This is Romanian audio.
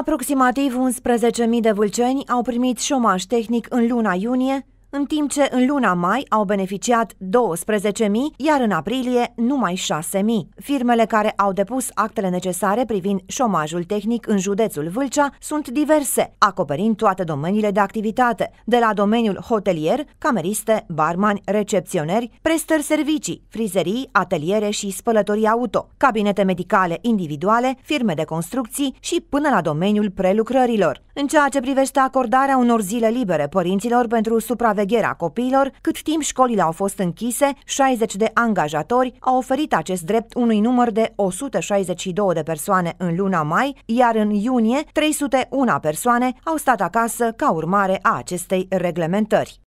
Aproximativ 11.000 de vulceni au primit șomaș tehnic în luna iunie, în timp ce în luna mai au beneficiat 12.000, iar în aprilie numai 6.000. Firmele care au depus actele necesare privind șomajul tehnic în județul Vâlcea sunt diverse, acoperind toate domeniile de activitate, de la domeniul hotelier, cameriste, barmani, recepționeri, prestări servicii, frizerii, ateliere și spălătorii auto, cabinete medicale individuale, firme de construcții și până la domeniul prelucrărilor. În ceea ce privește acordarea unor zile libere părinților pentru supraveghere supravegherea copiilor, cât timp școlile au fost închise, 60 de angajatori au oferit acest drept unui număr de 162 de persoane în luna mai, iar în iunie 301 persoane au stat acasă ca urmare a acestei reglementări.